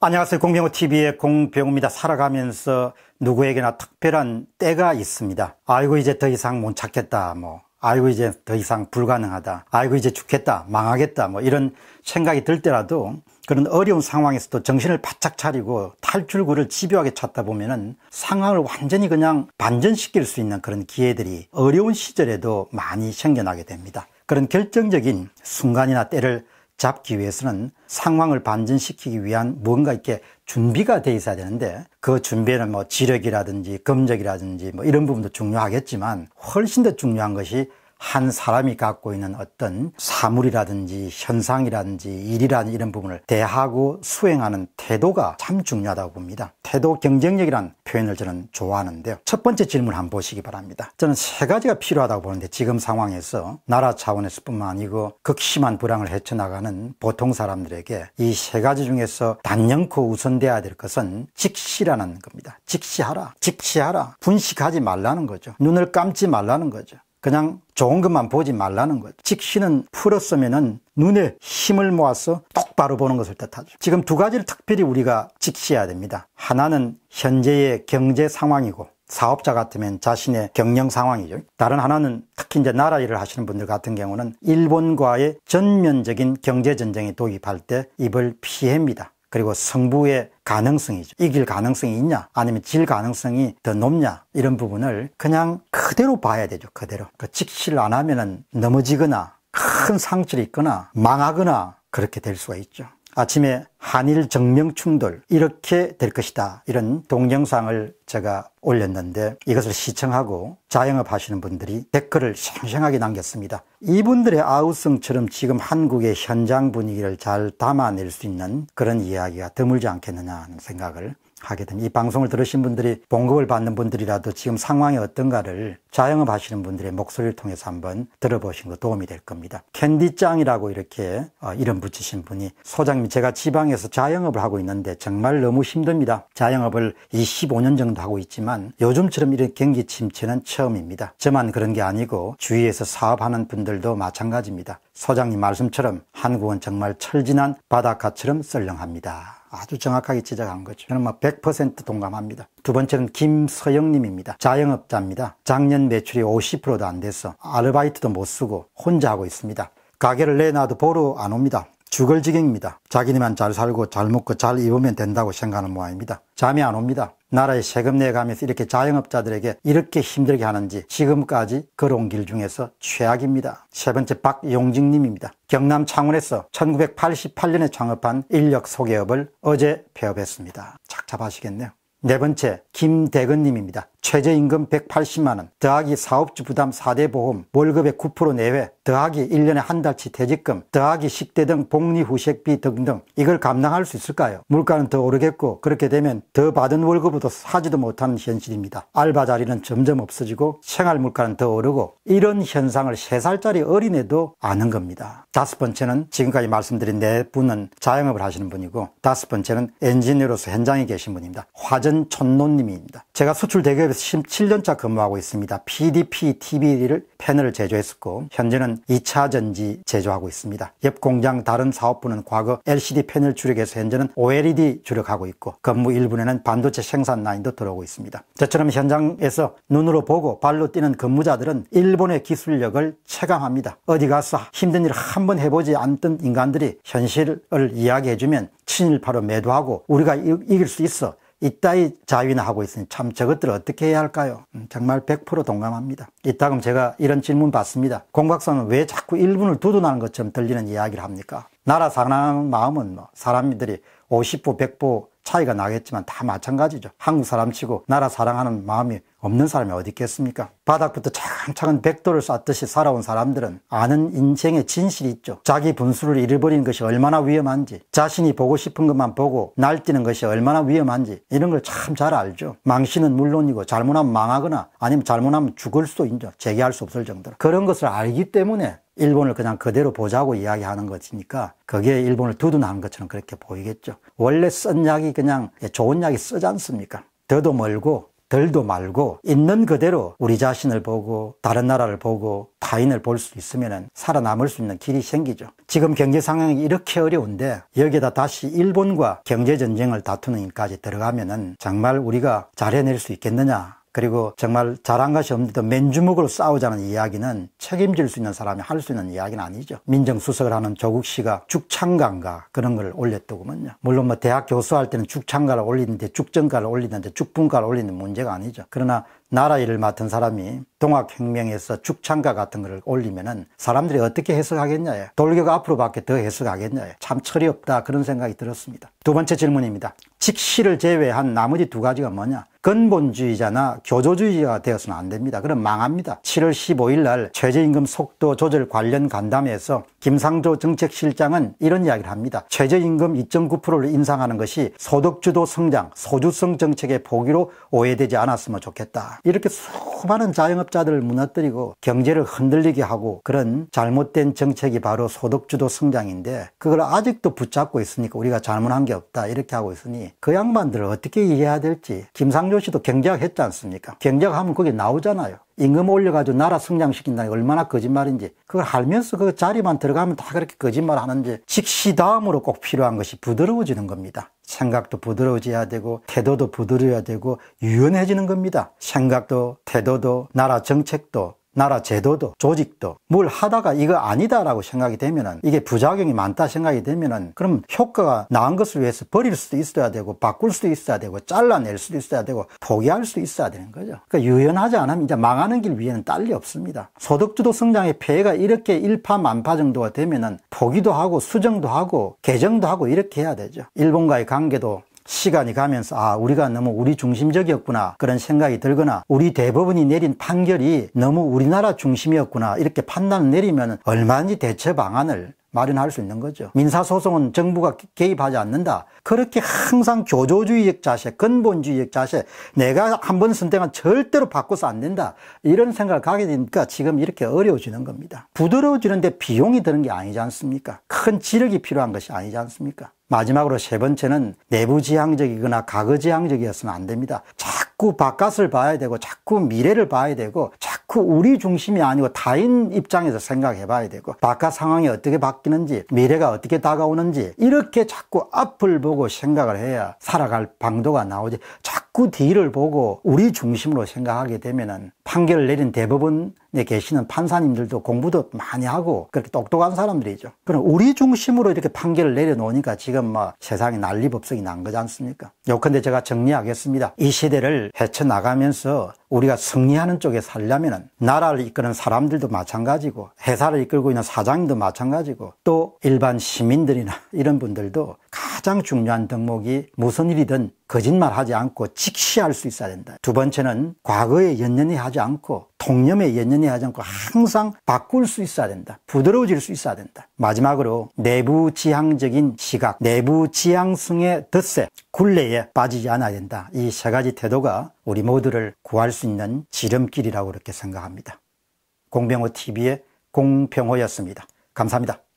안녕하세요. 공병호 TV의 공병호입니다. 살아가면서 누구에게나 특별한 때가 있습니다. 아이고 이제 더 이상 못 찾겠다. 뭐 아이고 이제 더 이상 불가능하다. 아이고 이제 죽겠다. 망하겠다. 뭐 이런 생각이 들 때라도 그런 어려운 상황에서도 정신을 바짝 차리고 탈출구를 집요하게 찾다 보면은 상황을 완전히 그냥 반전시킬 수 있는 그런 기회들이 어려운 시절에도 많이 생겨나게 됩니다. 그런 결정적인 순간이나 때를 잡기 위해서는 상황을 반전시키기 위한 뭔가 이렇게 준비가 돼 있어야 되는데 그 준비는 뭐 지력이라든지 검적이라든지 뭐 이런 부분도 중요하겠지만 훨씬 더 중요한 것이 한 사람이 갖고 있는 어떤 사물이라든지 현상이라든지 일이라는 이런 부분을 대하고 수행하는 태도가 참 중요하다고 봅니다. 태도 경쟁력이란 표현을 저는 좋아하는데요. 첫 번째 질문 한번 보시기 바랍니다. 저는 세 가지가 필요하다고 보는데 지금 상황에서 나라 차원에서 뿐만 아니고 극심한 불황을 헤쳐나가는 보통 사람들에게 이 세 가지 중에서 단연코 우선돼야 될 것은 직시라는 겁니다. 직시하라. 직시하라. 분식하지 말라는 거죠. 눈을 감지 말라는 거죠. 그냥 좋은 것만 보지 말라는 것. 직시는 풀었으면은 눈에 힘을 모아서 똑바로 보는 것을 뜻하죠. 지금 두 가지를 특별히 우리가 직시해야 됩니다. 하나는 현재의 경제 상황이고 사업자 같으면 자신의 경영 상황이죠. 다른 하나는 특히 이제 나라 일을 하시는 분들 같은 경우는 일본과의 전면적인 경제 전쟁에 도입할 때 입을 피해입니다. 그리고 성부의 가능성이죠. 이길 가능성이 있냐, 아니면 질 가능성이 더 높냐, 이런 부분을 그냥 그대로 봐야 되죠. 그대로. 그 직시를 안 하면은 넘어지거나 큰 상처를 입거나 망하거나 그렇게 될 수가 있죠. 아침에 한일 정명 충돌 이렇게 될 것이다 이런 동영상을 제가 올렸는데 이것을 시청하고 자영업 하시는 분들이 댓글을 생생하게 남겼습니다 이분들의 아우성처럼 지금 한국의 현장 분위기를 잘 담아낼 수 있는 그런 이야기가 드물지 않겠느냐 하는 생각을 하게 됩니다. 이 방송을 들으신 분들이 봉급을 받는 분들이라도 지금 상황이 어떤가를 자영업 하시는 분들의 목소리를 통해서 한번 들어보신 거 도움이 될 겁니다. 캔디짱이라고 이렇게 어, 이름 붙이신 분이 소장님 제가 지방에서 자영업을 하고 있는데 정말 너무 힘듭니다. 자영업을 25년 정도 하고 있지만 요즘처럼 이런 경기 침체는 처음입니다. 저만 그런 게 아니고 주위에서 사업하는 분들도 마찬가지입니다. 소장님 말씀처럼 한국은 정말 철진한 바닷가처럼 썰렁합니다. 아주 정확하게 지적한 거죠. 저는 뭐 100% 동감합니다. 두 번째는 김서영님입니다. 자영업자입니다. 작년 매출이 50%도 안 돼서 아르바이트도 못 쓰고 혼자 하고 있습니다. 가게를 내놔도 보러 안 옵니다. 죽을 지경입니다. 자기네만 잘 살고 잘 먹고 잘 입으면 된다고 생각하는 모양입니다. 잠이 안 옵니다. 나라의 세금 내가면서 이렇게 자영업자들에게 이렇게 힘들게 하는지 지금까지 걸어온 길 중에서 최악입니다. 세 번째 박용직님입니다. 경남 창원에서 1988년에 창업한 인력 소개업을 어제 폐업했습니다. 착잡하시겠네요. 네 번째 김대근님입니다. 최저임금 180만원 더하기 사업주 부담 4대 보험 월급의 9% 내외 더하기 1년에 한 달치 퇴직금 더하기 10대 등 복리 후식비 등등 이걸 감당할 수 있을까요? 물가는 더 오르겠고 그렇게 되면 더 받은 월급보다 사지도 못하는 현실입니다. 알바 자리는 점점 없어지고 생활 물가는 더 오르고 이런 현상을 3살짜리 어린애도 아는 겁니다. 다섯 번째는 지금까지 말씀드린 네 분은 자영업을 하시는 분이고 다섯 번째는 엔지니어로서 현장에 계신 분입니다. 화전 촌노님입니다. 제가 수출 대기업 기업에서 17년차 근무하고 있습니다. PDP t b d 를 패널을 제조했었고 현재는 2차 전지 제조하고 있습니다. 옆 공장 다른 사업부는 과거 LCD 패널 주력에서 현재는 OLED 주력하고 있고 근무 일부에는 반도체 생산 라인도 들어오고 있습니다. 저처럼 현장에서 눈으로 보고 발로 뛰는 근무자들은 일본의 기술력을 체감합니다. 어디 가서 힘든 일을한 번 해보지 않던 인간들이 현실을 이야기해주면 친일파로 매도하고 우리가 이길 수 있어 이따위 자위나 하고 있으니 참 저것들을 어떻게 해야 할까요? 음, 정말 100% 동감합니다. 이따금 제가 이런 질문 받습니다. 공각선은 왜 자꾸 일분을 두둔하는 것처럼 들리는 이야기를 합니까? 나라 사랑하는 마음은 뭐 사람들이 50보 100보 차이가 나겠지만 다 마찬가지죠. 한국 사람 치고 나라 사랑하는 마음이 없는 사람이 어디 있겠습니까? 바닥부터 차근차근 백도를 쌓듯이 살아온 사람들은 아는 인생의 진실이 있죠. 자기 분수를 잃어버린 것이 얼마나 위험한지, 자신이 보고 싶은 것만 보고 날뛰는 것이 얼마나 위험한지 이런 걸 참 잘 알죠. 망신은 물론이고 잘못하면 망하거나 아니면 잘못하면 죽을 수도 있죠. 재기할 수 없을 정도로. 그런 것을 알기 때문에 일본을 그냥 그대로 보자고 이야기하는 것이니까 그게 일본을 두둔하는 것처럼 그렇게 보이겠죠. 원래 쓴 약이 그냥 예, 좋은 약이 쓰지 않습니까? 더도 멀고 들도 말고 있는 그대로 우리 자신을 보고 다른 나라를 보고 타인을 볼 수 있으면 살아남을 수 있는 길이 생기죠. 지금 경제 상황이 이렇게 어려운데 여기에다 다시 일본과 경제 전쟁을 다투는 일까지 들어가면 정말 우리가 잘해낼 수 있겠느냐 그리고 정말 잘한 것이 없는데도 맨주먹으로 싸우자는 이야기는 책임질 수 있는 사람이 할 수 있는 이야기는 아니죠. 민정수석을 하는 조국 씨가 죽창가인가 그런 걸 올렸더구먼요. 물론 뭐 대학 교수할 때는 죽창가를 올리는데 죽정가를 올리는데 죽분가를 올리는 문제가 아니죠. 그러나 나라 일을 맡은 사람이 동학혁명에서 죽창가 같은 걸 올리면은 사람들이 어떻게 해석하겠냐. 돌격 앞으로밖에 더 해석하겠냐. 참 철이 없다. 그런 생각이 들었습니다. 두 번째 질문입니다. 직시를 제외한 나머지 두 가지가 뭐냐? 근본주의자나 교조주의자가 되어서는 안 됩니다. 그럼 망합니다. 7월 15일 날 최저임금 속도 조절 관련 간담회에서 김상조 정책실장은 이런 이야기를 합니다. 최저임금 2.9%를 인상하는 것이 소득주도 성장, 소주성 정책의 보기로 오해되지 않았으면 좋겠다. 이렇게 수많은 자영업자들을 무너뜨리고 경제를 흔들리게 하고 그런 잘못된 정책이 바로 소득주도 성장인데 그걸 아직도 붙잡고 있으니까 우리가 잘못한 게 없다 이렇게 하고 있으니 그 양반들을 어떻게 이해해야 될지 김상조 씨도 경제학 했지 않습니까? 경제학 하면 거기 나오잖아요. 임금 올려가지고 나라 성장시킨다 얼마나 거짓말인지 그걸 알면서 그 자리만 들어가면 다 그렇게 거짓말 하는지 즉시 다음으로 꼭 필요한 것이 부드러워지는 겁니다. 생각도 부드러워져야 되고 태도도 부드러워야 되고 유연해지는 겁니다. 생각도 태도도 나라 정책도 나라 제도도 조직도 뭘 하다가 이거 아니다라고 생각이 되면은 이게 부작용이 많다 생각이 되면은 그럼 효과가 나은 것을 위해서 버릴 수도 있어야 되고 바꿀 수도 있어야 되고 잘라낼 수도 있어야 되고 포기할 수도 있어야 되는 거죠. 그러니까 유연하지 않으면 이제 망하는 길 위에는 딸리 없습니다. 소득주도 성장의 폐해가 이렇게 일파만파 정도가 되면은 포기도 하고 수정도 하고 개정도 하고 이렇게 해야 되죠. 일본과의 관계도 시간이 가면서 아 우리가 너무 우리 중심적이었구나 그런 생각이 들거나 우리 대법원이 내린 판결이 너무 우리나라 중심이었구나 이렇게 판단을 내리면 얼마든지 대처 방안을 마련할 수 있는 거죠. 민사소송은 정부가 개입하지 않는다. 그렇게 항상 교조주의적 자세, 근본주의적 자세, 내가 한 번 선택한 절대로 바꿔서 안 된다. 이런 생각을 가게 되니까 지금 이렇게 어려워지는 겁니다. 부드러워지는데 비용이 드는 게 아니지 않습니까? 큰 지력이 필요한 것이 아니지 않습니까? 마지막으로 세 번째는 내부지향적이거나 과거지향적이었으면 안 됩니다. 자꾸 바깥을 봐야 되고 자꾸 미래를 봐야 되고 그 우리 중심이 아니고 타인 입장에서 생각해 봐야 되고 바깥 상황이 어떻게 바뀌는지 미래가 어떻게 다가오는지 이렇게 자꾸 앞을 보고 생각을 해야 살아갈 방도가 나오지 자꾸 그 뒤를 보고 우리 중심으로 생각하게 되면은 판결을 내린 대법원에 계시는 판사님들도 공부도 많이 하고 그렇게 똑똑한 사람들이죠. 그럼 우리 중심으로 이렇게 판결을 내려놓으니까 지금 뭐 세상에 난리법석이 난 거지 않습니까? 요컨대 제가 정리하겠습니다. 이 시대를 헤쳐나가면서 우리가 승리하는 쪽에 살려면은 나라를 이끄는 사람들도 마찬가지고 회사를 이끌고 있는 사장도 님 마찬가지고 또 일반 시민들이나 이런 분들도 가장 중요한 덕목이 무슨 일이든 거짓말하지 않고 직시할 수 있어야 된다. 두 번째는 과거에 연연히 하지 않고 통념에 연연히 하지 않고 항상 바꿀 수 있어야 된다. 부드러워질 수 있어야 된다. 마지막으로 내부 지향적인 시각, 내부 지향성의 덧세, 굴레에 빠지지 않아야 된다. 이 세 가지 태도가 우리 모두를 구할 수 있는 지름길이라고 그렇게 생각합니다. 공병호 TV의 공병호였습니다. 감사합니다.